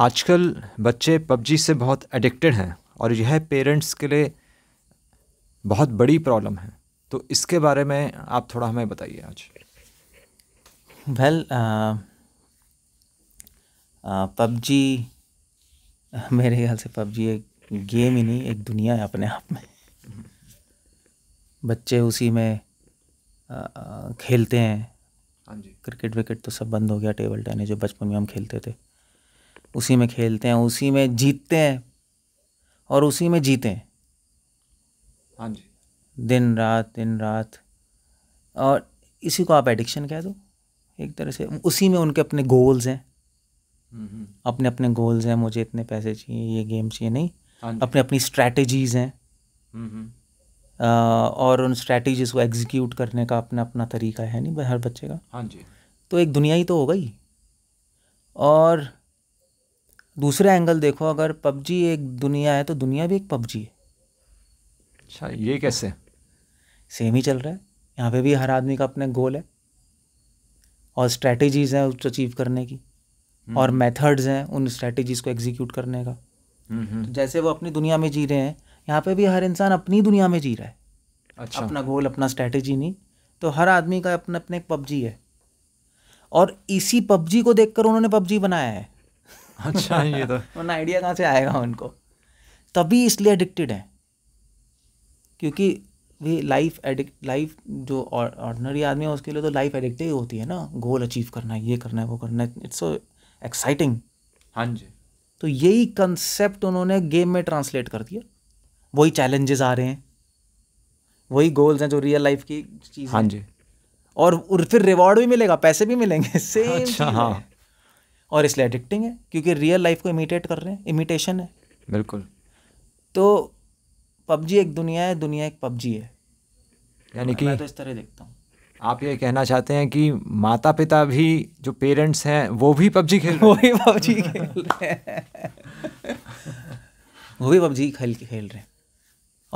आजकल बच्चे पबजी से बहुत एडिक्टेड हैं और यह पेरेंट्स के लिए बहुत बड़ी प्रॉब्लम है तो इसके बारे में आप थोड़ा हमें बताइए आज वेल पबजी मेरे ख्याल से पबजी एक गेम ही नहीं एक दुनिया है अपने आप में बच्चे उसी में आ, खेलते हैं हाँ जी क्रिकेट विकेट तो सब बंद हो गया टेबल टेनिस जो बचपन में हम खेलते थे उसी में खेलते हैं उसी में जीतते हैं और उसी में जीते हैं हाँ जी दिन रात दिन रात और इसी को आप एडिक्शन कह दो एक तरह से उसी में उनके अपने गोल्स हैं अपने अपने गोल्स हैं मुझे इतने पैसे चाहिए ये गेम चाहिए नहीं हाँ अपने अपनी स्ट्रैटेजीज हैं और उन स्ट्रैटेजीज को एग्जीक्यूट करने का अपना अपना तरीका है नहीं हर बच्चे का हाँ जी तो एक दुनिया ही तो हो गई और दूसरा एंगल देखो अगर पबजी एक दुनिया है तो दुनिया भी एक पबजी है अच्छा ये कैसे सेम ही चल रहा है यहाँ पे भी हर आदमी का अपने गोल है और स्ट्रेटजीज़ हैं उसको अचीव करने की हम्म। और मेथड्स हैं उन स्ट्रेटजीज़ को एग्जीक्यूट करने का हम्म, हम्म। तो जैसे वो अपनी दुनिया में जी रहे हैं यहाँ पे भी हर इंसान अपनी दुनिया में जी रहा है अच्छा अपना गोल अपना स्ट्रेटजी नहीं तो हर आदमी का अपने अपने एक पबजी है और इसी पबजी को देखकर उन्होंने पबजी बनाया है अच्छा ये तो वरना आइडिया कहाँ से आएगा उनको तभी इसलिए एडिक्टेड है क्योंकि वे लाइफ एडिक्ट लाइफ जो ऑर्डनरी आदमी है उसके लिए तो लाइफ एडिक्ट ही होती है ना गोल अचीव करना है ये करना है वो करना है इट्स सो एक्साइटिंग हाँ जी तो यही कंसेप्ट उन्होंने गेम में ट्रांसलेट कर दिया वही चैलेंजेस आ रहे हैं वही गोल्स हैं जो रियल लाइफ की चीज़ हाँ जी और फिर रिवॉर्ड भी मिलेगा पैसे भी मिलेंगे सेम अच्छा हाँ और इसलिए एडिक्टिंग है क्योंकि रियल लाइफ को इमिटेट कर रहे हैं इमिटेशन है बिल्कुल तो पबजी एक दुनिया है दुनिया एक पबजी है यानी कि मैं तो इस तरह देखता हूँ आप ये कहना चाहते हैं कि माता पिता भी जो पेरेंट्स हैं वो भी पबजी खेल वो भी पबजी खेल रहे हैं वो भी पबजी खेल खेल रहे हैं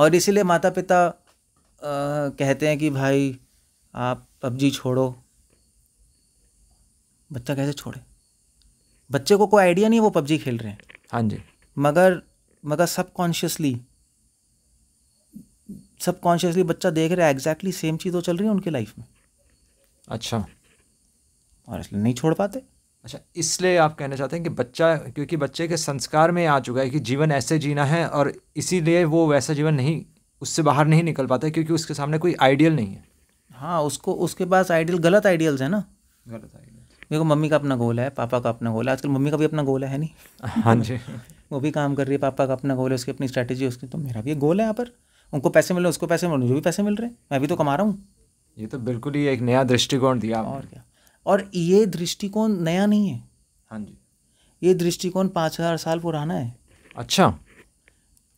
और इसीलिए माता पिता आ, कहते हैं कि भाई आप पबजी छोड़ो बच्चा कैसे छोड़े बच्चे को कोई आइडिया नहीं है वो पबजी खेल रहे हैं हाँ जी मगर मगर सब कॉन्शियसली सब कॉन्शियसली बच्चा देख रहा है एग्जैक्टली सेम चीज़ तो चल रही है उनके लाइफ में अच्छा और इसलिए नहीं छोड़ पाते अच्छा इसलिए आप कहना चाहते हैं कि बच्चा क्योंकि बच्चे के संस्कार में आ चुका है कि जीवन ऐसे जीना है और इसीलिए वो वैसा जीवन नहीं उससे बाहर नहीं निकल पाता क्योंकि उसके सामने कोई आइडियल नहीं है हाँ उसको उसके पास आइडियल गलत आइडियल्स है ना गलत आइडियल देखो मम्मी का अपना गोल है पापा का अपना गोल है आजकल मम्मी का भी अपना गोल है नहीं हाँ जी वो भी काम कर रही है पापा का अपना गोल है उसकी अपनी स्ट्रैटेजी उसकी तो मेरा भी गोल है यहाँ पर उनको पैसे मिले उसको पैसे मिले मुझे भी पैसे मिल रहे हैं मैं भी तो कमा रहा हूँ ये तो बिल्कुल ही एक नया दृष्टिकोण दिया और क्या और ये दृष्टिकोण नया नहीं है हाँ जी ये दृष्टिकोण पाँच हज़ार साल पुराना है अच्छा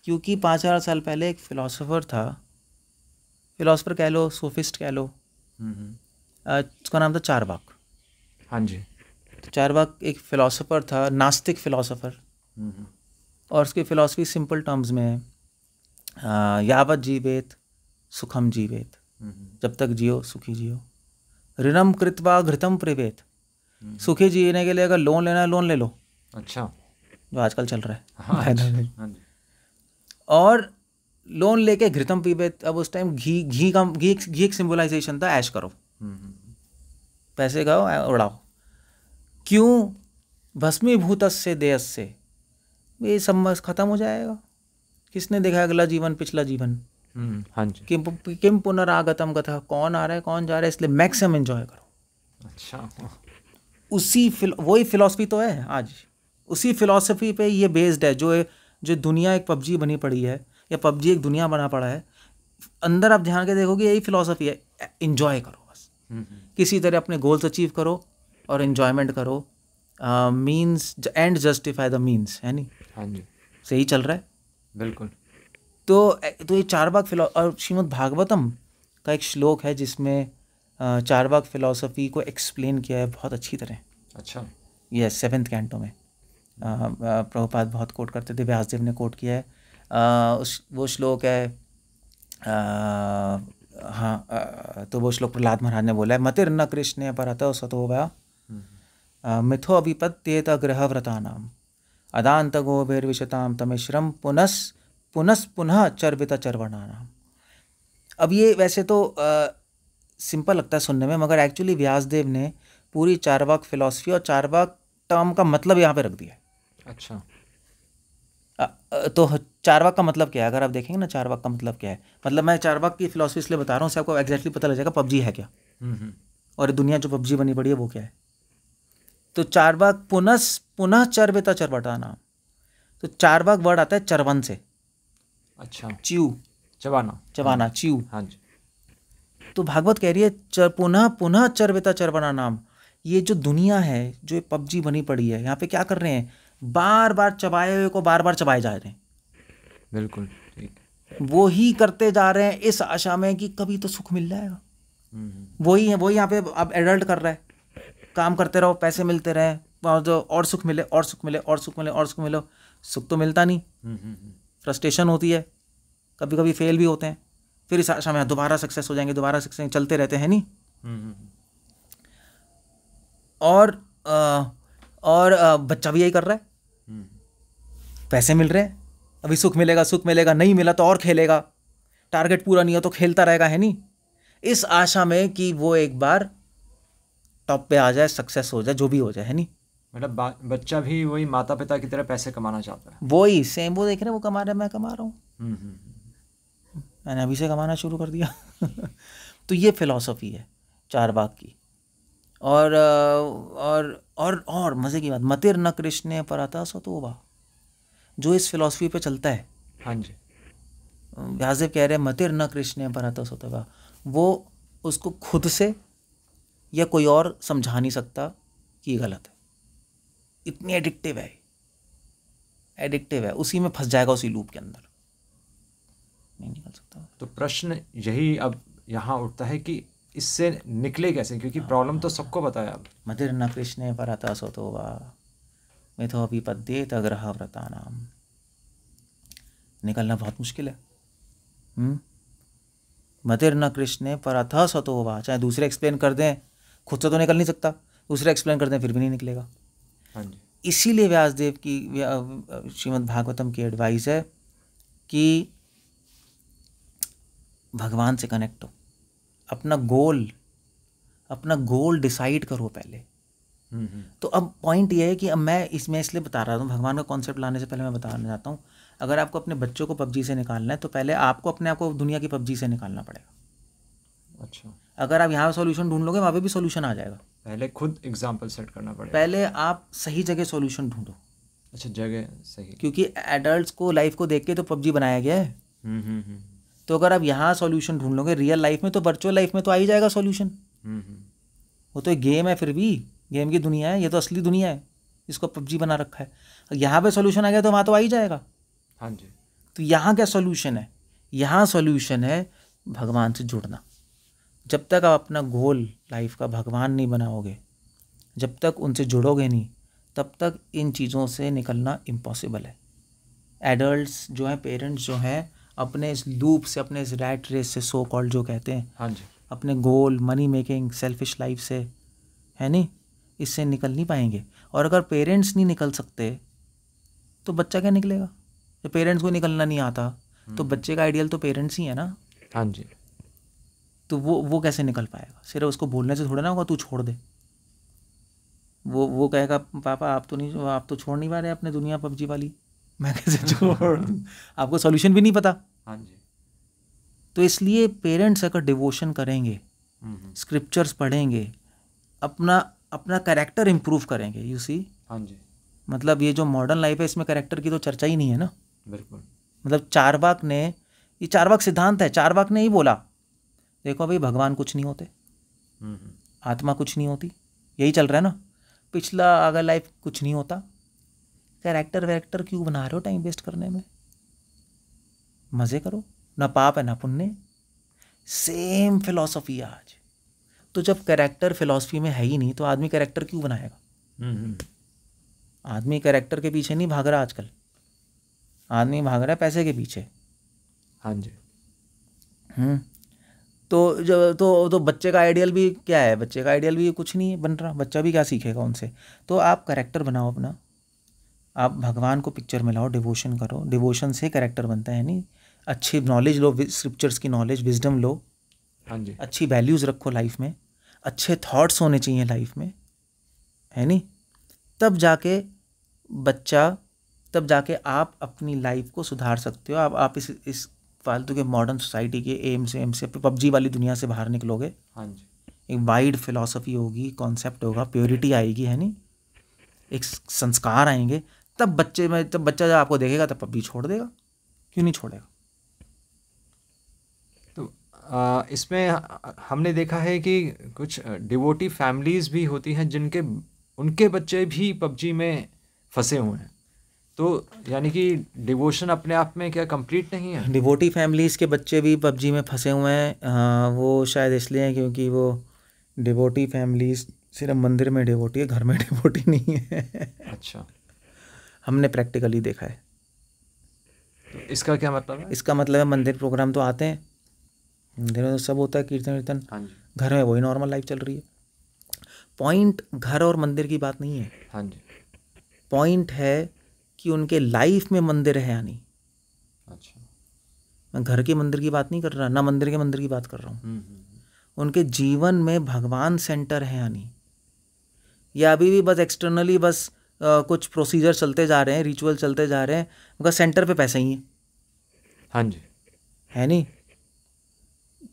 क्योंकि पाँच हज़ार साल पहले एक फ़िलासफ़र था फ़िलासफ़र कह लो सोफिस्ट कह लो हम्म, हम्म। उसका नाम था चारबाग हाँ जी तो बाग एक फ़िलासफ़र था नास्तिक फ़िलासफ़र और उसकी फिलोसफी सिंपल टर्म्स में है यावत जीवेत सुखम जीवेत जब तक जियो सुखी जियो ऋणम कृतवा घृतम प्रिवेत सुखी जीने के लिए अगर लोन लेना है लोन ले लो अच्छा जो आजकल चल रहा है हाँ, अच्छा, हाँ और लोन लेके घृतम पीवेत अब उस टाइम घी घी का घी घी सिंबलाइजेशन था ऐश करो पैसे गाओ उड़ाओ क्यों भस्मीभूत से देश से ये सब खत्म हो जाएगा किसने देखा अगला जीवन पिछला जीवन हम्म। हाँ जी किम किम पुनरागतम कथा कौन आ रहा है कौन जा रहा है इसलिए मैक्सिमम एंजॉय करो अच्छा उसी वही फिलोसफी तो है आज उसी फिलोसफी पे ये बेस्ड है जो जो दुनिया एक पबजी बनी पड़ी है या पबजी एक दुनिया बना पड़ा है अंदर आप ध्यान के देखोगे यही फिलोसफी है इन्जॉय करो हम्म। किसी तरह अपने गोल्स अचीव करो और इन्जॉयमेंट करो means end justify the means है नी हाँ जी सही चल रहा है बिल्कुल तो तो ये चार बाग फिलो और श्रीमद भागवतम का एक श्लोक है जिसमें चार बाग फिलोसफी को एक्सप्लेन किया है बहुत अच्छी तरह अच्छा यस सेवेंथ कैंटो में uh, uh, प्रभुपाद बहुत कोट करते थे व्यासदेव ने कोट किया है आ, uh, उस वो श्लोक है हाँ तो वो श्लोक प्रहलाद महाराज ने बोला है मतिर न कृष्ण पर अत सतो वया मिथो अभिपत्येत ग्रह व्रता नाम अदांत गोभिर्विशताम तमिश्रम पुनस पुनस पुनः चर्वित चर्वणा नाम अब ये वैसे तो आ, सिंपल लगता है सुनने में मगर एक्चुअली व्यासदेव ने पूरी चारवाक फिलॉसफी और चारवाक टर्म का मतलब यहाँ पे रख दिया अच्छा तो चार का मतलब क्या है अगर आप देखेंगे ना चार का मतलब क्या है मतलब मैं चार की फिलोसफी इसलिए बता रहा हूँ आपको एक्जैक्टली पता लग जाएगा पबजी है क्या हम्म, हम्म। और दुनिया जो पबजी बनी पड़ी है वो क्या है तो चार पुनः पुनः चरबेता चरबटाना नाम तो चार वर्ड आता है चरवन से अच्छा च्यू चबाना चबाना हाँ च्यू हाँ जी तो भागवत कह रही है चर पुनः पुनः चरबेता चरबना नाम ये जो दुनिया है जो पबजी बनी पड़ी है यहाँ पे क्या कर रहे हैं बार बार चबाए हुए को बार बार चबाए जा रहे हैं बिल्कुल वो ही करते जा रहे हैं इस आशा में कि कभी तो सुख मिल जाएगा हम्म। वही है वही यहाँ पे अब एडल्ट कर रहा है काम करते रहो पैसे मिलते रहे और जो और सुख मिले और सुख मिले और सुख मिले और सुख मिले सुख तो मिलता नहीं फ्रस्ट्रेशन हम्म, हम्म, होती है कभी कभी फेल भी होते हैं फिर इस आशा में दोबारा सक्सेस हो जाएंगे दोबारा सक्सेस चलते रहते हैं नहीं और आ, और बच्चा भी यही कर रहा है पैसे मिल रहे हैं अभी सुख मिलेगा सुख मिलेगा नहीं मिला तो और खेलेगा टारगेट पूरा नहीं हो तो खेलता रहेगा है नहीं इस आशा में कि वो एक बार टॉप पे आ जाए सक्सेस हो जाए जो भी हो जाए है नहीं मतलब बच्चा भी वही माता पिता की तरह पैसे कमाना चाहता है वही सेम वो देख रहे हैं वो कमा रहे मैं कमा रहा हूँ हम्म, हम्म, हम्म। मैंने अभी से कमाना शुरू कर दिया तो ये फिलॉसफी है चार बाग की और और और और मज़े की बात मतिर न कृष्ण पर आता सो तो वाह जो इस फिलोसफी पे चलता है हाँ जी व्यासदेव कह रहे हैं मतिर न कृष्ण भरत होता वो उसको खुद से या कोई और समझा नहीं सकता कि गलत है इतनी एडिक्टिव है एडिक्टिव है उसी में फंस जाएगा उसी लूप के अंदर नहीं निकल सकता तो प्रश्न यही अब यहाँ उठता है कि इससे निकले कैसे क्योंकि प्रॉब्लम हाँ। तो सबको बताया मधिर न कृष्ण पर आता सो तो वाह मिथो विपद्येत ग्रह व्रता नाम निकलना बहुत मुश्किल है हम्म? मतिर न कृष्ण पर अथ सतो वाह चाहे दूसरे एक्सप्लेन कर दें खुद से तो निकल नहीं सकता दूसरे एक्सप्लेन कर दें फिर भी नहीं निकलेगा हाँ इसीलिए व्यासदेव की श्रीमद् भागवतम की एडवाइस है कि भगवान से कनेक्ट हो अपना गोल अपना गोल डिसाइड करो पहले तो अब पॉइंट ये है कि अब मैं इसमें इसलिए बता रहा हूँ भगवान का कॉन्सेप्ट लाने से पहले मैं बताना चाहता हूँ अगर आपको अपने बच्चों को पबजी से निकालना है तो पहले आपको अपने आप को दुनिया की पबजी से निकालना पड़ेगा अच्छा अगर आप यहाँ सोल्यूशन ढूंढ लोगे वहाँ पे भी सोल्यूशन आ जाएगा पहले खुद एग्जाम्पल सेट करना पड़ेगा पहले आप सही जगह सोल्यूशन ढूंढो अच्छा जगह सही क्योंकि एडल्ट को लाइफ को देख के तो पबजी बनाया गया है हम्म, हम्म, हम्म। तो अगर आप यहाँ सोल्यूशन ढूंढ लोगे रियल लाइफ में तो वर्चुअल लाइफ में तो आ ही जाएगा सोल्यूशन वो तो एक गेम है फिर भी गेम की दुनिया है ये तो असली दुनिया है इसको पबजी बना रखा है यहाँ पे सोल्यूशन आ गया तो वहाँ तो आ ही जाएगा हाँ जी तो यहाँ क्या सोल्यूशन है यहाँ सोल्यूशन है भगवान से जुड़ना जब तक आप अपना गोल लाइफ का भगवान नहीं बनाओगे जब तक उनसे जुड़ोगे नहीं तब तक इन चीज़ों से निकलना इम्पॉसिबल है एडल्ट्स जो हैं पेरेंट्स जो हैं अपने इस लूप से अपने इस रैट रेस से सो कॉल्ड जो कहते हैं हाँ जी अपने goal money making selfish life से है नहीं इससे निकल नहीं पाएंगे और अगर पेरेंट्स नहीं निकल सकते तो बच्चा क्या निकलेगा जब पेरेंट्स को निकलना नहीं आता तो हम्म। बच्चे का आइडियल तो पेरेंट्स ही है ना हाँ जी तो वो वो कैसे निकल पाएगा सिर्फ उसको बोलने से थोड़ा ना होगा तू छोड़ दे वो वो कहेगा पापा आप तो नहीं आप तो छोड़ नहीं पा रहे अपने दुनिया पबजी वाली मैं कैसे छोड़ आपको सोल्यूशन भी नहीं पता हाँ जी तो इसलिए पेरेंट्स अगर डिवोशन करेंगे स्क्रिप्चर्स हम्म, हम्म। पढ़ेंगे अपना अपना करेक्टर इम्प्रूव करेंगे यू सी हाँ जी मतलब ये जो मॉडर्न लाइफ है इसमें करेक्टर की तो चर्चा ही नहीं है ना बिल्कुल मतलब बाग ने ये बाग सिद्धांत है बाग ने ही बोला देखो भाई भगवान कुछ नहीं होते हम्म, हम्म। आत्मा कुछ नहीं होती यही चल रहा है ना पिछला अगर लाइफ कुछ नहीं होता कैरेक्टर वैरेक्टर क्यों बना रहे हो टाइम वेस्ट करने में मज़े करो ना पाप है ना पुण्य सेम फिलोसफी आज तो जब करेक्टर फिलोसफी में है ही नहीं तो आदमी करेक्टर क्यों बनाएगा हम्म, हम्म। आदमी करेक्टर के पीछे नहीं भाग रहा आजकल आदमी भाग रहा है पैसे के पीछे हाँ जी हम्म। तो जो तो तो बच्चे का आइडियल भी क्या है बच्चे का आइडियल भी कुछ नहीं बन रहा बच्चा भी क्या सीखेगा उनसे तो आप करेक्टर बनाओ अपना आप भगवान को पिक्चर में लाओ डिवोशन करो डिवोशन से करेक्टर बनता है नहीं अच्छी नॉलेज लो स्क्रिप्चर्स की नॉलेज विजडम लो हाँ जी अच्छी वैल्यूज़ रखो लाइफ में अच्छे थॉट्स होने चाहिए लाइफ में है नहीं तब जाके बच्चा तब जाके आप अपनी लाइफ को सुधार सकते हो आप आप इस इस फालतू के मॉडर्न सोसाइटी के एम से एम से पबजी वाली दुनिया से बाहर निकलोगे हाँ जी एक वाइड फिलॉसफी होगी कॉन्सेप्ट होगा प्योरिटी आएगी है नहीं एक संस्कार आएंगे तब बच्चे में तब बच्चा जब आपको देखेगा तब पबजी छोड़ देगा क्यों नहीं छोड़ेगा इसमें हमने देखा है कि कुछ डिवोटी फैमिलीज़ भी होती हैं जिनके उनके बच्चे भी पबजी में फंसे हुए हैं तो यानी कि डिवोशन अपने आप में क्या कंप्लीट नहीं है डिवोटी फैमिलीज़ के बच्चे भी पबजी में फंसे हुए हैं वो शायद इसलिए हैं क्योंकि वो डिवोटी फैमिलीज़ सिर्फ मंदिर में डिवोटी है घर में डिवोटी नहीं है अच्छा हमने प्रैक्टिकली देखा है तो इसका क्या मतलब है इसका मतलब है मंदिर प्रोग्राम तो आते हैं में तो सब होता है कीर्तन वीर्तन हाँ घर में वही नॉर्मल लाइफ चल रही है पॉइंट घर और मंदिर की बात नहीं है हाँ जी पॉइंट है कि उनके लाइफ में मंदिर है या नहीं अच्छा मैं घर के मंदिर की बात नहीं कर रहा ना मंदिर के मंदिर की बात कर रहा हूँ हम्म, हम्म, हम्म। उनके जीवन में भगवान सेंटर है या नहीं या अभी भी बस एक्सटर्नली बस आ, कुछ प्रोसीजर चलते जा रहे हैं रिचुअल चलते जा रहे हैं उनका सेंटर पे पैसे ही हैं हाँ जी है नहीं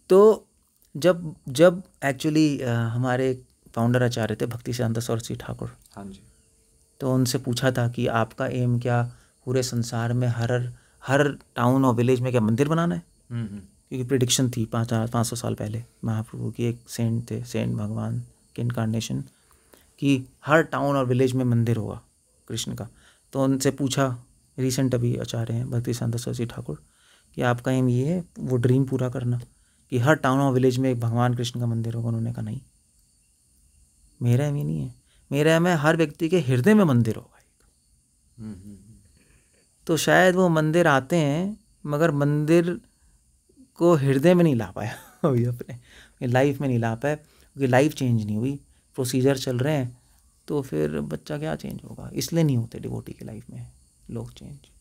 तो जब जब एक्चुअली हमारे फाउंडर आचार्य थे भक्ति शांता सरस्वती ठाकुर हाँ जी तो उनसे पूछा था कि आपका एम क्या पूरे संसार में हर हर टाउन और विलेज में क्या मंदिर बनाना है हम्म, हम्म। क्योंकि प्रिडिक्शन थी पाँच हजार पाँच सौ साल पहले महाप्रभु की एक सेंट थे सेंट भगवान के इनकारनेशन कि हर टाउन और विलेज में मंदिर होगा कृष्ण का तो उनसे पूछा रिसेंट अभी आचार्य हैं भक्ति शांत सरस्वती ठाकुर कि आपका एम ये है वो ड्रीम पूरा करना कि हर टाउन और विलेज में एक भगवान कृष्ण का मंदिर होगा उन्होंने कहा नहीं मेरा में नहीं है मेरा है हर व्यक्ति के हृदय में मंदिर होगा एक हम्म, हम्म, हम्म। तो शायद वो मंदिर आते हैं मगर मंदिर को हृदय में नहीं ला पाया अभी अपने लाइफ में नहीं ला पाया क्योंकि लाइफ चेंज नहीं हुई प्रोसीजर चल रहे हैं तो फिर बच्चा क्या चेंज होगा इसलिए नहीं होते डिवोटी की लाइफ में लोग चेंज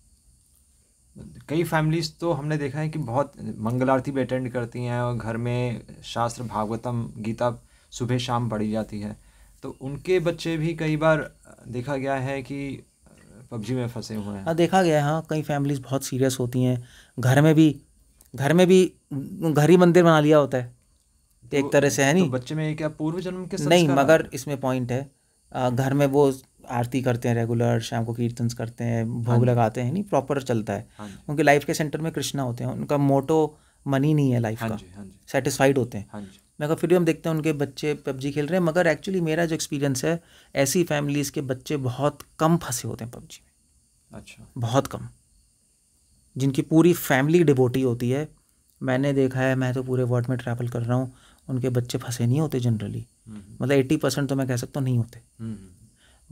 कई फैमिलीज़ तो हमने देखा है कि बहुत मंगल आरती भी अटेंड करती हैं और घर में शास्त्र भागवतम गीता सुबह शाम पढ़ी जाती है तो उनके बच्चे भी कई बार देखा गया है कि पबजी में फंसे हुए हैं हाँ, देखा गया है हाँ कई फैमिलीज़ बहुत सीरियस होती हैं घर में भी घर में भी घर ही मंदिर बना लिया होता है तो, एक तरह से है तो नहीं तो बच्चे में क्या पूर्व जन्म के नहीं मगर इसमें पॉइंट है घर में वो आरती करते हैं रेगुलर शाम को कीर्तन करते हैं भोग हाँ लगाते हैं नहीं प्रॉपर चलता है हाँ उनके लाइफ के सेंटर में कृष्णा होते हैं उनका मोटो मनी नहीं है लाइफ हाँ का सेटिस्फाइड होते हैं कहा फिर भी हम देखते हैं उनके बच्चे पबजी खेल रहे हैं मगर एक्चुअली मेरा जो एक्सपीरियंस है ऐसी फैमिलीज़ के बच्चे बहुत कम फंसे होते हैं पबजी में अच्छा बहुत कम जिनकी पूरी फैमिली डिवोटी होती है मैंने देखा है मैं तो पूरे वर्ल्ड में ट्रैवल कर रहा हूँ उनके बच्चे फंसे नहीं होते जनरली हम्म। मतलब एट्टी परसेंट तो मैं कह सकता हूँ नहीं होते हम्म।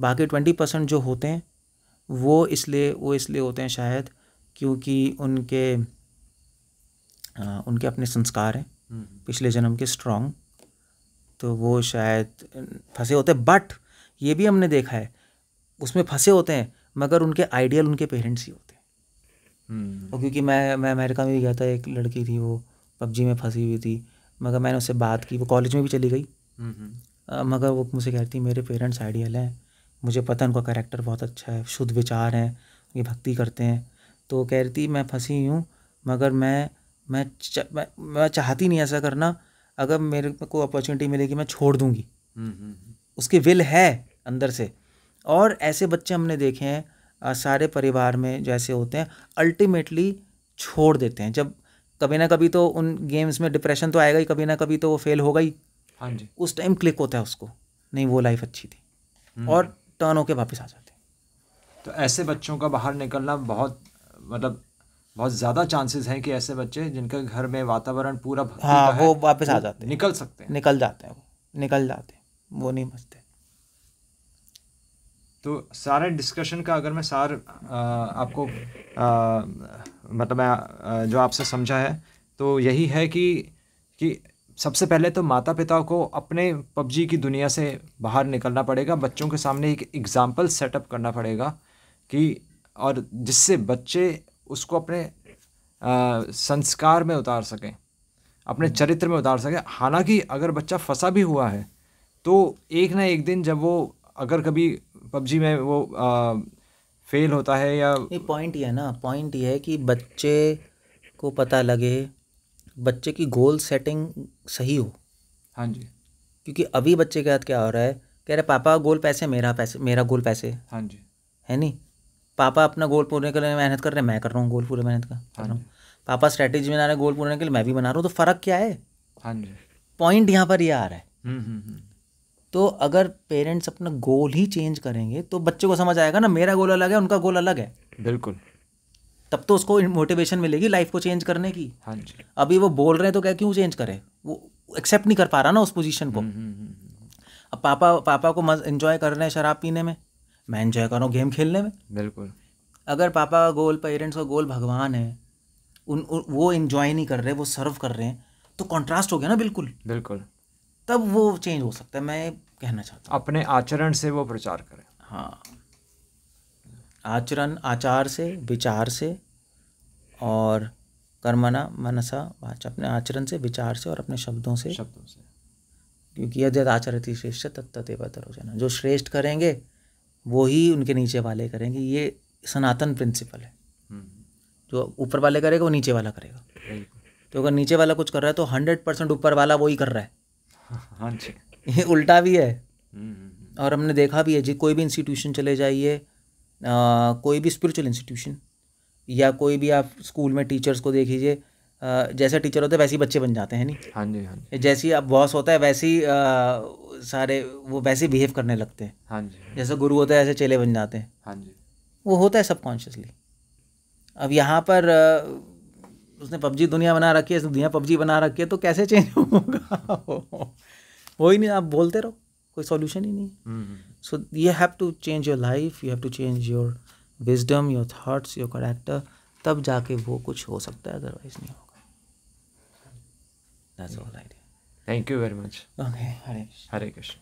बाकी ट्वेंटी परसेंट जो होते हैं वो इसलिए वो इसलिए होते हैं शायद क्योंकि उनके आ, उनके अपने संस्कार हैं हम्म। पिछले जन्म के स्ट्रॉन्ग तो वो शायद फंसे होते हैं बट ये भी हमने देखा है उसमें फंसे होते हैं मगर उनके आइडियल उनके पेरेंट्स ही होते हैं हम्म। और क्योंकि मैं मैं अमेरिका में भी गया था एक लड़की थी वो पबजी में फंसी हुई थी मगर मैंने उससे बात की वो कॉलेज में भी चली गई हम्म, मगर वो मुझे कहती मेरे पेरेंट्स आइडियल हैं मुझे पता है उनका करेक्टर बहुत अच्छा है शुद्ध विचार हैं ये भक्ति करते हैं तो कह रही थी मैं फंसी हूँ मगर मैं मैं, च, मैं मैं चाहती नहीं ऐसा करना अगर मेरे को अपॉर्चुनिटी मिलेगी मैं छोड़ दूँगी हम्म, हम्म, हम्म। उसकी विल है अंदर से और ऐसे बच्चे हमने देखे हैं सारे परिवार में जैसे होते हैं अल्टीमेटली छोड़ देते हैं जब कभी ना कभी तो उन गेम्स में डिप्रेशन तो आएगा ही कभी ना कभी तो वो फेल होगा ही हाँ जी उस टाइम क्लिक होता है उसको नहीं वो लाइफ अच्छी थी और टर्न होकर वापस आ जाते हैं तो ऐसे बच्चों का बाहर निकलना बहुत मतलब बहुत ज़्यादा चांसेस हैं कि ऐसे बच्चे जिनके घर में वातावरण पूरा हाँ वो वापस आ जाते हैं निकल सकते हैं निकल जाते हैं वो निकल जाते हैं वो नहीं बचते तो सारे डिस्कशन का अगर मैं सार आ, आपको आ, मतलब मैं जो आपसे समझा है तो यही है कि कि सबसे पहले तो माता पिता को अपने पबजी की दुनिया से बाहर निकलना पड़ेगा बच्चों के सामने एक एग्ज़ाम्पल सेटअप करना पड़ेगा कि और जिससे बच्चे उसको अपने आ, संस्कार में उतार सकें अपने हम्म। चरित्र में उतार सकें हालांकि अगर बच्चा फंसा भी हुआ है तो एक ना एक दिन जब वो अगर कभी पबजी में वो आ, फेल होता है या पॉइंट ये है ना पॉइंट ये है कि बच्चे को पता लगे बच्चे की गोल सेटिंग सही हो हाँ जी क्योंकि अभी बच्चे के हाथ क्या हो रहा है कह रहे पापा गोल पैसे मेरा पैसे मेरा गोल पैसे हाँ जी है नहीं पापा अपना गोल पूरे के लिए मेहनत कर रहे हैं मैं कर रहा हूँ गोल पूरे मेहनत का कर हाँ रहा पापा स्ट्रैटेजी बना रहे गोल पूरे के लिए मैं भी बना रहा हूँ तो फ़र्क क्या है हाँ जी पॉइंट यहाँ पर ये यह आ रहा है हम्म, हम्म, हम्म। तो अगर पेरेंट्स अपना गोल ही चेंज करेंगे तो बच्चे को समझ आएगा ना मेरा गोल अलग है उनका गोल अलग है बिल्कुल तब तो उसको मोटिवेशन मिलेगी लाइफ को चेंज करने की हाँ जी अभी वो बोल रहे हैं तो क्या क्यों चेंज करे वो एक्सेप्ट नहीं कर पा रहा ना उस पोजीशन को हम्म, हम्म, हम्म, अब पापा पापा को इन्जॉय कर रहे हैं शराब पीने में मैं इन्जॉय कर रहा हूँ गेम खेलने में बिल्कुल अगर पापा का गोल पेरेंट्स का गोल भगवान है उन वो इन्जॉय नहीं कर रहे वो सर्व कर रहे हैं तो कॉन्ट्रास्ट हो गया ना बिल्कुल बिल्कुल तब वो चेंज हो सकता है मैं कहना चाहता हूँ अपने आचरण से वो प्रचार करें हाँ आचरण आचार से विचार से और कर्मना मनसा वाच अपने आचरण से विचार से और अपने शब्दों से शब्दों से क्योंकि यद यद आचरती श्रेष्ठ हो जाना जो श्रेष्ठ करेंगे वो ही उनके नीचे वाले करेंगे ये सनातन प्रिंसिपल है हम्म। जो ऊपर वाले करेगा वो नीचे वाला करेगा तो अगर नीचे वाला कुछ कर रहा है तो हंड्रेड परसेंट ऊपर वाला वही कर रहा है हाँ जी ये उल्टा भी है हम्म, हम्म, और हमने देखा भी है जी कोई भी इंस्टीट्यूशन चले जाइए कोई भी स्पिरिचुअल इंस्टीट्यूशन या कोई भी आप स्कूल में टीचर्स को देख लीजिए जैसे टीचर होता है वैसे ही बच्चे बन जाते हैं नहीं हाँ जी हाँ जी जैसे ही अब बॉस होता है वैसे ही सारे वो वैसे बिहेव करने लगते हैं हाँ जी हाँ जैसे गुरु होता है ऐसे चेले बन जाते हैं हाँ जी वो होता है सबकॉन्शियसली अब यहाँ पर उसने पबजी दुनिया बना रखी है दुनिया पबजी बना रखी है तो कैसे चेंज होगा हो ही नहीं आप बोलते रहो कोई सॉल्यूशन ही नहीं so you have to change your life you have to change your wisdom your thoughts your character तब जाके वो कुछ हो सकता है अदरवाइज नहीं होगा that's all I thank you very much okay Hare Hare Krishna